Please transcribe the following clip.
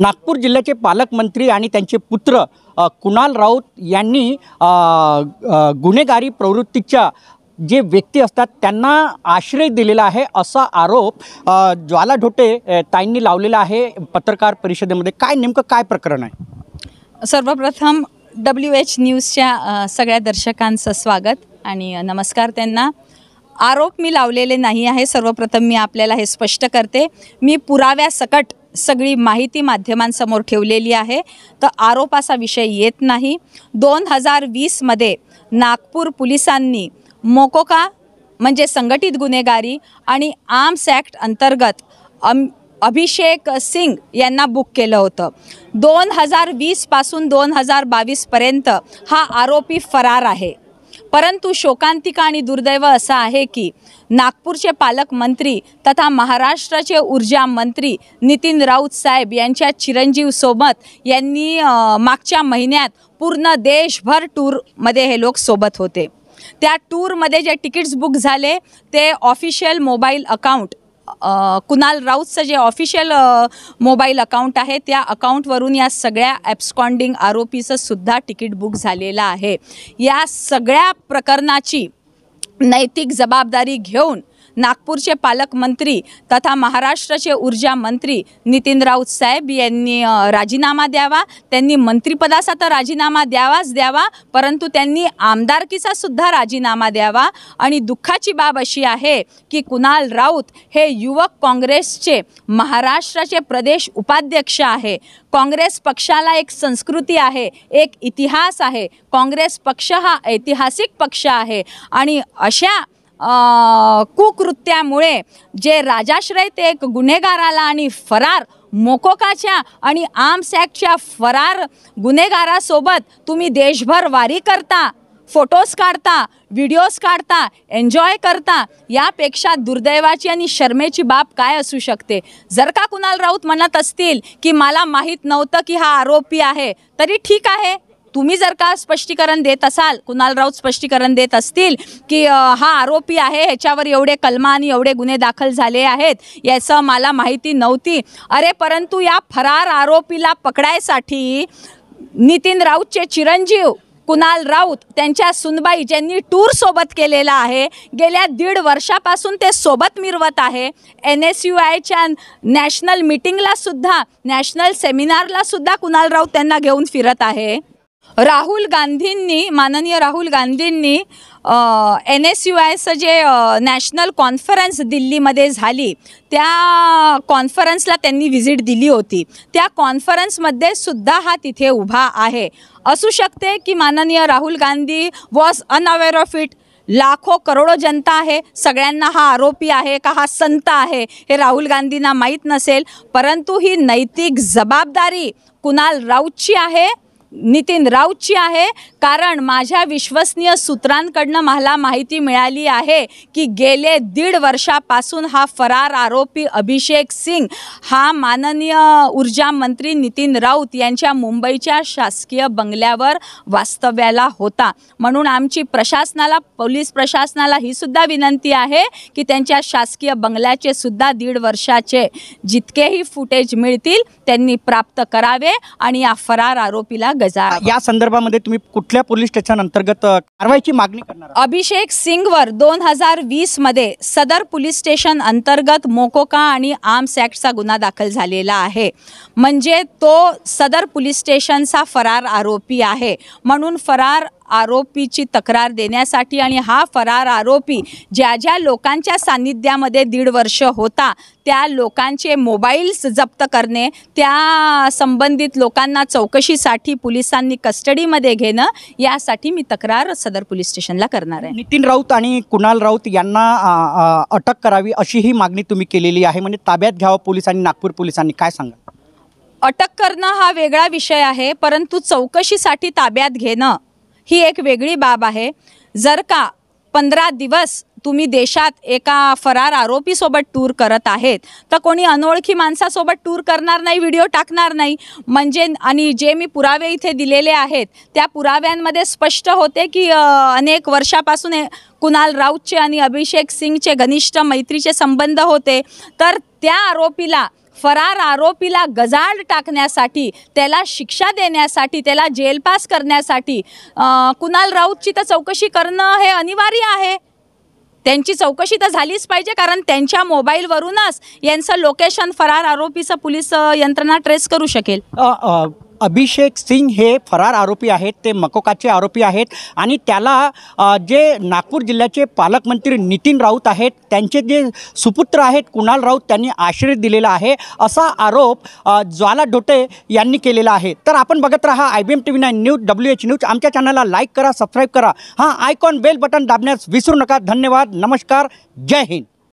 नागपूर जिल्ह्याचे पालकमंत्री आणि त्यांचे पुत्र कुणाल राऊत यांनी गुन्हेगारी प्रवृत्तीच्या जे व्यक्ती असतात त्यांना आश्रय दिलेला आहे असा आरोप ज्वाला ढोटे ताईंनी लावलेला आहे पत्रकार परिषदेमध्ये काय नेमकं काय प्रकरण आहे सर्वप्रथम डब्ल्यू एच न्यूजच्या सगळ्या दर्शकांचं स्वागत आणि नमस्कार त्यांना आरोप मी लावलेले नाही आहे सर्वप्रथम मी आपल्याला हे स्पष्ट करते मी पुराव्यासकट सगळी माहिती माध्यमांसमोर ठेवलेली आहे तर आरोप असा विषय येत नाही दोन हजार वीसमध्ये नागपूर पोलिसांनी मोकोका म्हणजे संघटित गुन्हेगारी आणि आर्म्स ॲक्ट अंतर्गत अम अभिषेक सिंग यांना बुक केलं होतं दोन हजार वीसपासून दोन हजार बावीसपर्यंत हा आरोपी फरार आहे परंतु शोकांतिका आणि दुर्दैव असं आहे की नागपूरचे पालकमंत्री तथा महाराष्ट्राचे ऊर्जा मंत्री नितीन राऊत साहेब यांच्या चिरंजीव सोबत यांनी मागच्या महिन्यात पूर्ण देशभर टूरमध्ये हे लोक सोबत होते त्या टूरमध्ये जे तिकीट्स बुक झाले ते ऑफिशियल मोबाईल अकाउंट कुणाल राऊतचं जे ऑफिशियल मोबाईल अकाउंट आहे त्या अकाउंटवरून या सगळ्या ॲप्सकॉन्डिंग आरोपीचं सुद्धा तिकीट बुक झालेलं आहे या सगळ्या प्रकरणाची नैतिक जबाबदारी घेऊन नागपूरचे पालकमंत्री तथा महाराष्ट्राचे ऊर्जा मंत्री नितीन राऊत साहेब यांनी राजीनामा द्यावा त्यांनी मंत्रिपदाचा तर राजीनामा द्यावाच द्यावा परंतु त्यांनी आमदारकीचा सुद्धा राजीनामा द्यावा आणि दुःखाची बाब अशी आहे की कुणाल राऊत हे युवक काँग्रेसचे महाराष्ट्राचे प्रदेश उपाध्यक्ष आहे काँग्रेस पक्षाला एक संस्कृती आहे एक इतिहास आहे काँग्रेस पक्ष हा ऐतिहासिक पक्ष आहे आणि अशा कुकृत्यामुळे जे राजाश्रय ते एक गुन्हेगाराला आणि फरार मोकोकाच्या आणि आमसॅकच्या फरार गुन्हेगारासोबत तुम्ही देशभर वारी करता फोटोज काढता व्हिडिओज काढता एन्जॉय करता यापेक्षा दुर्दैवाची आणि शर्मेची बाब काय असू शकते जर का कुणाल राऊत म्हणत असतील की मला माहीत नव्हतं की हा आरोपी आहे तरी ठीक आहे तुम्ही जर का स्पष्टीकरण देत असाल कुणाल राऊत स्पष्टीकरण देत असतील की हा आरोपी आहे ह्याच्यावर एवढे कलमा आणि एवढे गुन्हे दाखल झाले आहेत याचं मला माहिती नव्हती अरे परंतु या फरार आरोपीला पकडायसाठी नितीन राऊतचे चिरंजीव कुणाल राऊत त्यांच्या सुनबाई ज्यांनी टूर सोबत केलेला आहे गेल्या दीड वर्षापासून ते सोबत मिरवत आहे एन एस यू आयच्या नॅशनल मिटिंगलासुद्धा नॅशनल सेमिनारलासुद्धा कुणाल राऊत त्यांना घेऊन फिरत आहे राहुल गांधींनी माननीय राहुल गांधींनी एन एस यू आयचं जे नॅशनल कॉन्फरन्स दिल्लीमध्ये झाली त्या कॉन्फरन्सला त्यांनी व्हिजिट दिली होती त्या कॉन्फरन्समध्ये सुद्धा हा तिथे उभा आहे असू शकते की माननीय Rahul Gandhi was unaware of it लाखो करोडो जनता आहे सगळ्यांना हा आरोपी आहे का हा संत आहे हे राहुल गांधींना माहीत नसेल परंतु ही नैतिक जबाबदारी कुणाल राऊतची आहे नितीन राऊतची आहे कारण माझ्या विश्वसनीय सूत्रांकडून मला माहिती मिळाली आहे की गेले दीड वर्षापासून हा फरार आरोपी अभिषेक सिंग हा माननीय ऊर्जा मंत्री नितीन राऊत यांच्या मुंबईच्या शासकीय बंगल्यावर वास्तव्याला होता म्हणून आमची प्रशासनाला पोलीस प्रशासनाला ही सुद्धा विनंती आहे की त्यांच्या शासकीय बंगल्याचे सुद्धा दीड वर्षाचे जितकेही फुटेज मिळतील त्यांनी प्राप्त करावे आणि या फरार आरोपीला या संदर्भामध्ये तुम्ही कुठल्या पोलीस स्टेशन अंतर्गत कारवाईची मागणी करणार आहात? अभिषेक सिंगवर दोन हजार वीस मध्ये सदर पोलीस स्टेशन अंतर्गत मोकोका आणि आर्म्स ऍक्टचा गुन्हा दाखल झालेला आहे म्हणजे तो सदर पोलीस स्टेशनचा फरार आरोपी आहे म्हणून फरार आरोपीची तक्रार देण्यासाठी आणि हा फरार आरोपी ज्या ज्या लोकांच्या सान्निध्यामध्ये दीड वर्ष होता त्या लोकांचे मोबाईल्स जप्त करणे त्या संबंधित लोकांना चौकशीसाठी पोलिसांनी कस्टडीमध्ये घेणं यासाठी मी तक्रार सदर पोलीस स्टेशनला करणार आहे नितीन राऊत आणि कुणाल राऊत यांना अटक करावी अशी ही मागणी तुम्ही केलेली आहे म्हणजे ताब्यात घ्यावं पोलिसांनी नागपूर पोलिसांनी काय सांगा अटक करणं हा वेगळा विषय आहे परंतु चौकशीसाठी ताब्यात घेणं ही एक वेगळी बाब आहे जर का पंधरा दिवस तुम्ही देशात एका फरार आरोपीसोबत टूर करत आहेत तर कोणी अनोळखी माणसासोबत टूर करणार नाही व्हिडिओ टाकणार नाही म्हणजे आणि जे मी पुरावे इथे दिलेले आहेत त्या पुराव्यांमध्ये स्पष्ट होते की अनेक वर्षापासून कुणाल राऊतचे आणि अभिषेक सिंगचे घनिष्ठ मैत्रीचे संबंध होते तर त्या आरोपीला फरार आरोपीला गजाड टाकण्यासाठी त्याला शिक्षा देण्यासाठी त्याला जेलपास करण्यासाठी कुणाल राऊतची तर चौकशी करणं हे अनिवार्य आहे त्यांची चौकशी तर झालीच पाहिजे कारण त्यांच्या मोबाईलवरूनच यांचं लोकेशन फरार आरोपीचं पोलीस यंत्रणा ट्रेस करू शकेल अभिषेक सिंग हे फरार आरोपी आहेत ते मकोकाचे आरोपी आहेत आणि त्याला जे नागपूर जिल्ह्याचे पालकमंत्री नितीन राऊत आहेत त्यांचे जे सुपुत्र आहेत कुणाल राऊत त्यांनी आश्रय दिलेला आहे असा आरोप ज्वाला ढोटे यांनी केलेला आहे तर आपण बघत राहा I B M T V nine news W H news आमच्या चॅनलला लाईक करा सबस्क्राईब करा हां आयकॉन बेल बटन दाबण्यास विसरू नका धन्यवाद नमस्कार जय हिंद